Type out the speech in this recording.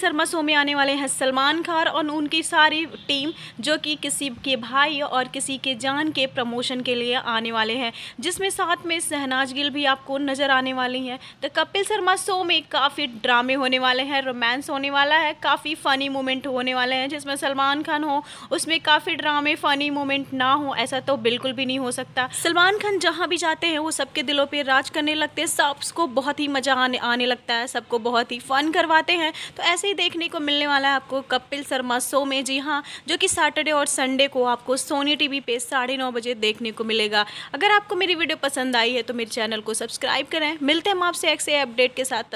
Sharma show में आने वाले हैं सलमान खान और उनकी सारी टीम जो कि किसी के भाई और किसी के जान के प्रमोशन के लिए आने वाले हैं जिसमें साथ में शहनाज गिल भी आपको नज़र आने वाली हैं तो कपिल शर्मा शो में काफ़ी ड्रामे होने वाले हैं रोमांस होने वाला है काफ़ी फ़नी मोमेंट होने वाले हैं जिसमें सलमान खान हो उसमें काफ़ी ड्रामे फ़नी मोमेंट ना हो ऐसा तो बिल्कुल भी नहीं हो सकता सलमान खान जहाँ भी जाते हैं वो सबके दिलों पर राज करने लगते हैं सबको बहुत ही मज़ा आने आने लगता है सबको बहुत ही फ़न करवाते हैं तो ऐसे ही देखने को मिलने वाला है आपको कपिल शर्मा शो में जी हाँ जो कि सैटरडे और संडे को आपको सोनी टीवी पे साढ़े नौ बजे देखने को मिलेगा अगर आपको मेरी वीडियो पसंद आई है तो मेरे चैनल को सब्सक्राइब करें मिलते हैं हम आपसे ऐसे अपडेट के साथ